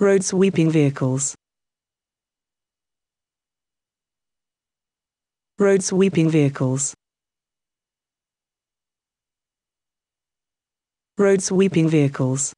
road sweeping vehicles road sweeping vehicles road sweeping vehicles